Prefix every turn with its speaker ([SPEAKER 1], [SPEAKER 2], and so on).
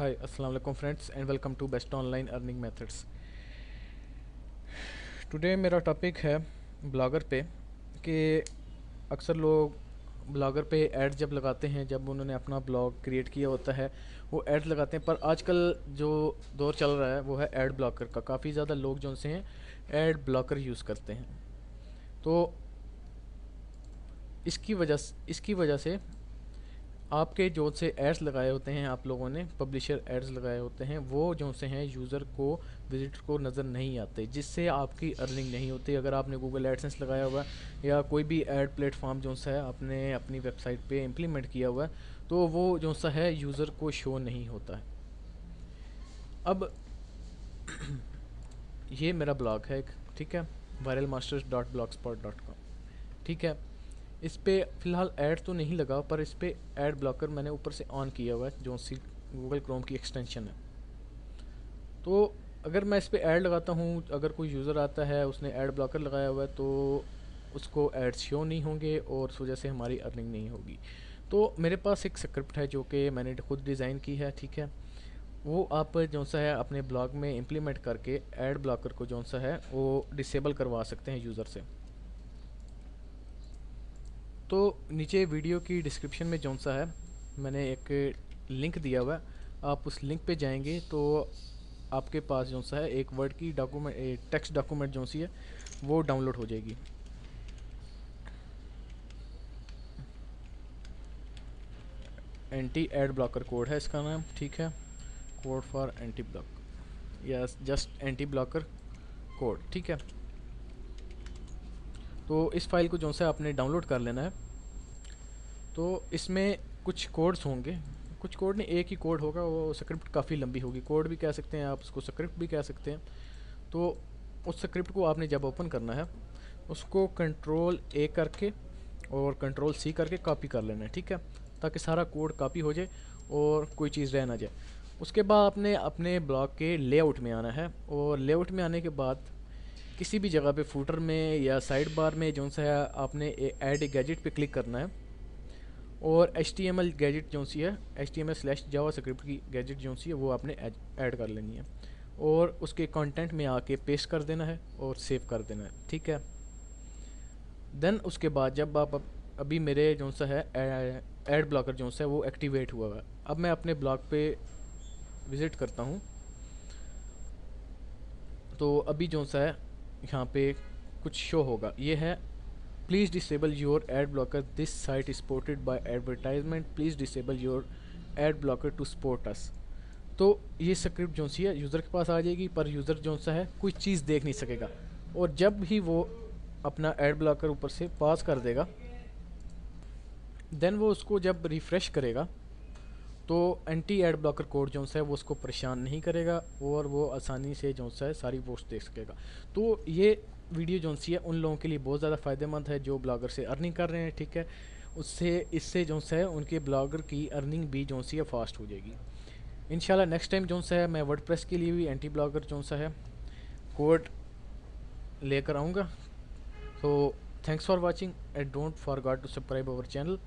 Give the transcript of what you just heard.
[SPEAKER 1] हाय अस्सलाम वालेकुम friends and welcome to best online earning methods today मेरा टॉपिक है ब्लॉगर पे कि अक्सर लोग ब्लॉगर पे एड जब लगाते हैं जब उन्होंने अपना ब्लॉग क्रिएट किया होता है वो एड लगाते हैं पर आजकल जो दौर चल रहा है वो है ऐड ब्लॉकर का काफ़ी ज़्यादा लोग जो उनसे हैं ऐड ब्लॉकर यूज़ करते हैं तो इसकी वजह इसकी वजह से आपके जो से एड्स लगाए होते हैं आप लोगों ने पब्लिशर एड्स लगाए होते हैं वो जो से हैं यूज़र को विजिटर को नज़र नहीं आते जिससे आपकी अर्निंग नहीं होती अगर आपने गूगल एडसेंस लगाया हुआ या कोई भी एड प्लेटफॉर्म जो सा है आपने अपनी वेबसाइट पे इम्प्लीमेंट किया हुआ तो वो जो सा है यूज़र को शो नहीं होता है अब ये मेरा ब्लॉग है एक ठीक है viral masters dot blog spot dot com ठीक है इस पर फ़िलहाल ऐड तो नहीं लगा पर इस पर एड ब्लॉकर मैंने ऊपर से ऑन किया हुआ है जो सी गूगल क्रोम की एक्सटेंशन है तो अगर मैं इस पर ऐड लगाता हूँ अगर कोई यूज़र आता है उसने ऐड ब्लॉकर लगाया हुआ है तो उसको एड शो नहीं होंगे और उस वजह से हमारी अर्निंग नहीं होगी तो मेरे पास एक स्क्रिप्ट है जो कि मैंने खुद डिज़ाइन की है ठीक है वो आप जो सा है अपने ब्लॉग में इम्प्लीमेंट करके एड ब्लॉकर को जो सा है वो डिसेबल करवा सकते हैं यूज़र से तो नीचे वीडियो की डिस्क्रिप्शन में जौन सा है मैंने एक लिंक दिया हुआ है आप उस लिंक पे जाएंगे तो आपके पास जो सा है एक वर्ड की डॉक्यूमेंट टेक्स्ट डॉक्यूमेंट जो सी है वो डाउनलोड हो जाएगी एंटी एड ब्लॉकर कोड है इसका नाम ठीक है कोड फॉर एंटी ब्लॉक या जस्ट एंटी ब्लॉकर कोड ठीक है तो इस फाइल को जो सा आपने डाउनलोड कर लेना है तो इसमें कुछ कोड्स होंगे कुछ कोड नहीं एक ही कोड होगा वो स्क्रिप्ट काफ़ी लंबी होगी कोड भी कह सकते हैं आप उसको स्क्रिप्ट भी कह सकते हैं तो उस स्क्रिप्ट को आपने जब ओपन करना है उसको कंट्रोल ए करके और कंट्रोल सी करके कॉपी कर लेना है ठीक है ताकि सारा कोड कॉपी हो जाए और कोई चीज़ रह ना जाए उसके बाद आपने अपने ब्लॉग के लेआउट में आना है और लेआउट में आने के बाद किसी भी जगह पे फूटर में या साइड बार में जो सा है आपने ऐड ए गैजेट पे क्लिक करना है और H T M L gadget जो सी है H T M L slash JavaScript की गैजेट जो सी है वो आपने ऐड कर लेनी है और उसके कंटेंट में आके पेस्ट कर देना है और सेव कर देना है ठीक है देन उसके बाद जब आप अभी मेरे जो सा है एड ब्लॉकर जो सा है वो एक्टिवेट हुआ है अब मैं अपने ब्लॉग पे विज़िट करता हूँ तो अभी जो सा है यहाँ पे कुछ शो होगा ये है please disable your ad blocker this site is ported by advertisement please disable your ad blocker to support us तो ये स्क्रिप्ट जो सी है यूज़र के पास आ जाएगी पर यूज़र जो सा है कोई चीज़ देख नहीं सकेगा और जब भी वो अपना एड ब्लॉकर ऊपर से पास कर देगा देन वो उसको जब रिफ़्रेश करेगा तो एंटी एड ब्लॉकर कोड जो है वो उसको परेशान नहीं करेगा और वो आसानी से जो है सारी पोस्ट देख सकेगा तो ये वीडियो जो सी है उन लोगों के लिए बहुत ज़्यादा फ़ायदेमंद है जो ब्लॉगर से अर्निंग कर रहे हैं ठीक है उससे इससे जो है उनके ब्लॉगर की अर्निंग भी जो सी है फास्ट हो जाएगी इन नेक्स्ट टाइम जो सा है मैं वर्ड के लिए भी एंटी ब्लॉगर जो सा है कोड लेकर आऊँगा तो thanks for watching and don't forgot to subscribe our channel